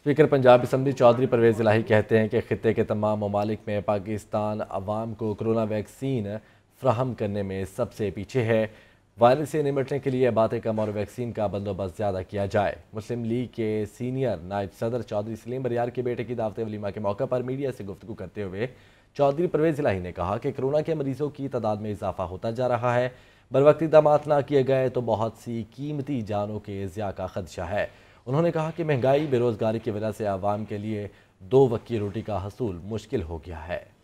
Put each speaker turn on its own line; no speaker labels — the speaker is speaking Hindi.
स्पीकर पंजाब असम्बली चौधरी परवेज़ इलाही कहते हैं कि ख़त्े के तमाम ममालिक में पाकिस्तान आवाम को कोरोना वैक्सीन फ्राहम करने में सबसे पीछे है वायरस से निमटने के लिए बातें कम और वैक्सीन का बंदोबस्त ज़्यादा किया जाए मुस्लिम लीग के सीनियर नायब सदर चौधरी सलीम बरियार के बेटे की दावत वलीमा के मौके पर मीडिया से गुफ्तु करते हुए चौधरी परवेज़ इलाही ने कहा कि कोरोना के मरीज़ों की तादाद में इजाफा होता जा रहा है बरवक्त इकदाम ना किए गए तो बहुत सी कीमती जानों के ज़िया का खदशा है उन्होंने कहा कि महंगाई बेरोज़गारी की वजह से आवाम के लिए दो वक्की रोटी का हसूल मुश्किल हो गया है